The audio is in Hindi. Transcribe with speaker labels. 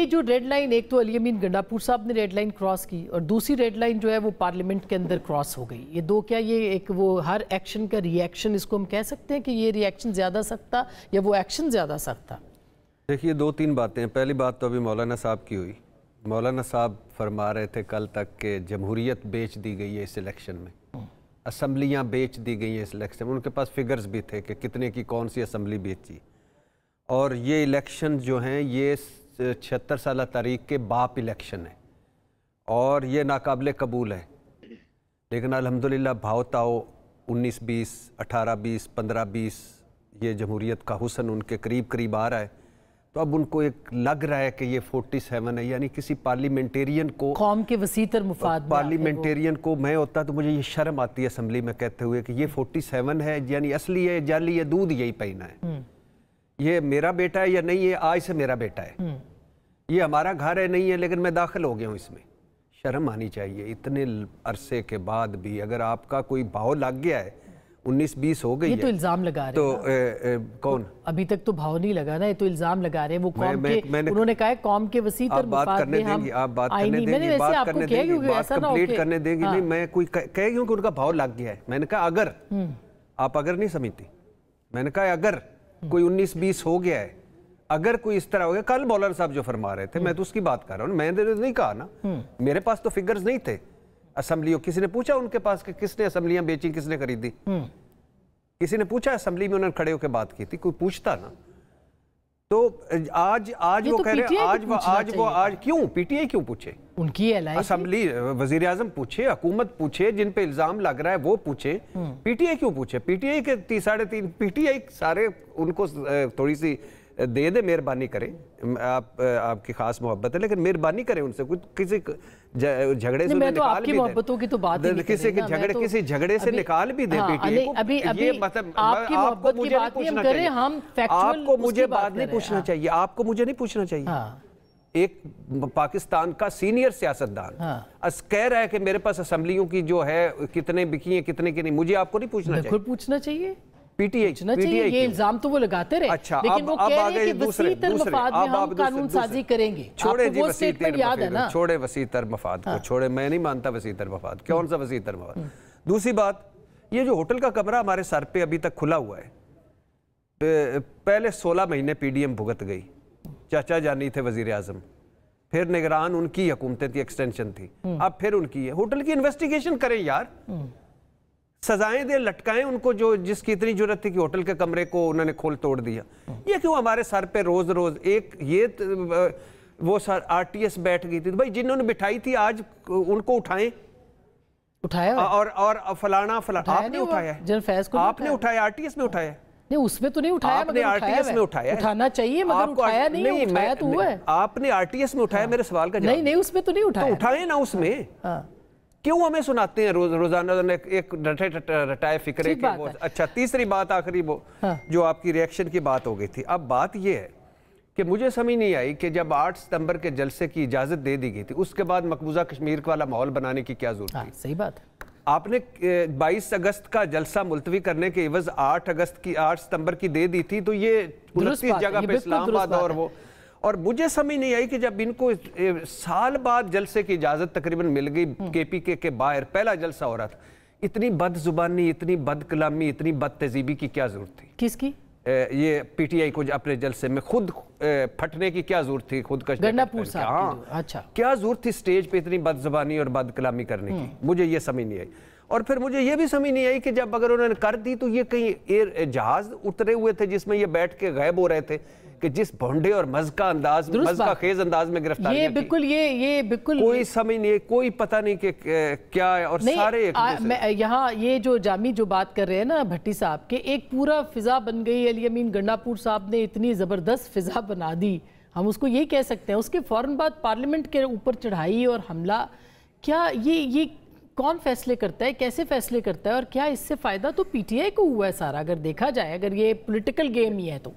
Speaker 1: ये जो रेड लाइन एक तो अली अमीन गंडापुर साहब ने रेड लाइन क्रॉस की और दूसरी रेड लाइन जो है वो पार्लियामेंट के अंदर क्रॉस हो गई ये दो क्या ये एक वो हर एक्शन का रिएक्शन इसको हम कह सकते हैं कि ये रिएक्शन ज़्यादा सकता या वो एक्शन ज़्यादा सकता
Speaker 2: देखिए दो तीन बातें हैं पहली बात तो अभी मौलाना साहब की हुई मौलाना साहब फरमा रहे थे कल तक के जमहूरीत बेच दी गई है इस इलेक्शन में असम्बलियाँ बेच दी गई हैं इस इलेक्शन में उनके पास फिगर्स भी थे कि कितने की कौन सी असम्बली बेची और ये इलेक्शन जो हैं ये छिहत्तर साल तारीख के बाप इलेक्शन है और ये नाकबले कबूल है लेकिन अलहमदिल्ला भाव ताओ उन्नीस बीस अठारह बीस पंद्रह बीस ये जमहूरीत का हुसन उनके करीब करीब आ रहा है तो अब उनको एक लग रहा है कि ये फोर्टी सेवन है यानी किसी पार्लीमेंटेरियन को कौम के वसीतर मुफाद पार्लियामेंटेरियन को मैं होता तो मुझे ये शर्म आती है असम्बली में कहते हुए कि ये फोर्टी सेवन है यानी असली है जाली है दूध यही पहना है हम्म। ये मेरा बेटा है या नहीं है आज से मेरा बेटा है हम्म। ये हमारा घर है नहीं है लेकिन मैं दाखिल हो गया हूँ इसमें शर्म आनी चाहिए इतने अरसे के बाद भी अगर आपका कोई भाव लग गया है उन्नीस बीस हो गई ये तो
Speaker 1: इल्जाम लगा रहे तो
Speaker 2: ए, ए, कौन
Speaker 1: अभी तक तो भाव नहीं लगा ना ये तो इल्जाम लगा रहे हैं वो कौम मैं, के मैंने, उन्होंने कहा कौम के वसी आप बात करने देंगे आप बात करने देंगे बात करने कंप्लीट करने नहीं हाँ।
Speaker 2: मैं कोई कह गई कि उनका भाव लग गया है मैंने कहा अगर हम्म। आप अगर नहीं समझती मैंने कहा अगर कोई उन्नीस बीस हो गया है अगर कोई इस तरह हो गया कल बॉलर साहब जो फरमा रहे थे मैं तो उसकी बात कर रहा हूँ मैंने तो नहीं कहा ना हम्म। मेरे पास तो फिगर्स नहीं थे असम्बलियों किसी ने पूछा उनके पास कि किसने असम्बलियां बेची किसने खरीदी हम्म। किसी ने पूछा असेंबली में उन्होंने खड़े होकर बात की थी कोई पूछता ना तो आज आज वो तो कह रहे आज आज वो आज क्यों पीटीआई क्यों पूछे
Speaker 1: उनकी असम्बली
Speaker 2: वजीर आजम पूछे हुकूमत पूछे जिन पे इल्ज़ाम लग रहा है वो पूछे हम्म। पीटीआई क्यों पूछे पीटीआई के ती, साढ़े तीन पीटीआई सारे उनको थोड़ी सी दे दे मेहरबानी करें आप आपकी खास मोहब्बत है लेकिन मेहरबानी करें उनसे कुछ किसी झगड़े से मैं तो आपकी मोहब्बतों
Speaker 1: की तो बात ही नहीं किसी के झगड़े तो किसी झगड़े से निकाल भी दे बेटी हाँ, अभी अभी मतलब आपकी मोहब्बत की बात नहीं हम फैक्चुअल आपको मुझे बात नहीं पूछना हाँ। चाहिए
Speaker 2: आपको मुझे नहीं पूछना चाहिए हाँ। एक पाकिस्तान का सीनियर सियासतदान हाँ। कह रहा है कि मेरे पास असम्बलियों की जो है कितने बिकी हैं कितने की नहीं मुझे आपको नहीं पूछना चाहिए
Speaker 1: पूछना चाहिए
Speaker 2: दूसरी बात ये जो होटल का कमरा हमारे सर पे अभी तक खुला हुआ है पहले सोलह महीने पीडीएम भुगत गई चाचा जानी थे वजीर आजम फिर निगरान उनकी हकूमतें थी एक्सटेंशन थी हम्म। अब फिर उनकी है होटल की इन्वेस्टिगेशन करें यार हम्म। सजाएं दे लटकाएं उनको जो जिसकी इतनी जरूरत थी कि होटल के कमरे को उन्होंने खोल तोड़ दिया हम्म। ये क्यों हमारे सर पे रोज रोज एक ये वो सर आरटीएस बैठ गई थी तो भाई जिन्होंने बिठाई थी आज उनको उठाएं उठाया और और फलाना फलाना आपने उठाया आपने फैज को आपने उठाया आरटीएस में उठाया नहीं उसमें तो नहीं उठाया आपने आरटीएस में उठाया उठाना चाहिए मगर उठाया नहीं, नहीं उठाया तो हुआ है आपने आरटीएस में उठाया हाँ। मेरे सवाल का नहीं नहीं उसमें तो नहीं उठाया तो उठाए ना उसमें हाँ। क्यों हमें सुनाते हैं रोज रोजाना एक रटे रटाए फिक्रे की वो अच्छा तीसरी बात आखिरी वो हाँ। जो आपकी रिएक्शन की बात हो गई थी अब बात यह है कि मुझे समझ नहीं आई कि जब 8 सितंबर के जलसे की इजाज़त दे दी गई थी उसके बाद मकबूजा कश्मीर वाला माहौल बनाने की क्या जरूरत हाँ, सही बात है आपने 22 अगस्त का जलसा मुलतवी करने के इवज 8 अगस्त की 8 सितंबर की दे दी थी तो ये जगह पे इस्लामाबाद और वो और मुझे समझ नहीं आई कि जब इनको साल बाद जलसे की इजाज़त तकरीबन मिल गई हम्म। केपी के, के बाहर पहला जलसा हो रहा था इतनी बदजुबानी इतनी बदकलामी इतनी बदतजीबी की क्या जरूरत थी किसकी ये पीटीआई को अपने जलसे में खुद फटने की क्या जरूरत थी खुद हाँ अच्छा क्या जरूरत थी स्टेज पे इतनी बदजबानी और बदकलामी करने की हम्म। मुझे ये समझ नहीं आई और फिर मुझे ये भी समझ नहीं आई कि जब अगर उन्होंने कर दी तो ये कहीं एयर जहाज उतरे हुए थे जिसमें ये बैठ के गायब हो रहे थे कि जिस भोंडे और मज का अंदाज मज का खेज अंदाज में गिरफ्तार ये बिल्कुल ये ये बिल्कुल कोई समझ नहीं है कोई पता नहीं कि क्या है और सारे
Speaker 1: यहाँ ये जो जामी जो बात कर रहे हैं ना भट्टी साहब के एक पूरा फिजा बन गई अली अमीन गंडापुर साहब ने इतनी ज़बरदस्त फिजा बना दी हम उसको यही कह सकते हैं उसके फ़ौर बाद पार्लियामेंट के ऊपर चढ़ाई और हमला क्या ये ये कौन फैसले करता है कैसे फैसले करता है और क्या इससे फ़ायदा तो पीटीआई को हुआ है सारा अगर देखा जाए अगर ये पॉलिटिकल गेम ही है तो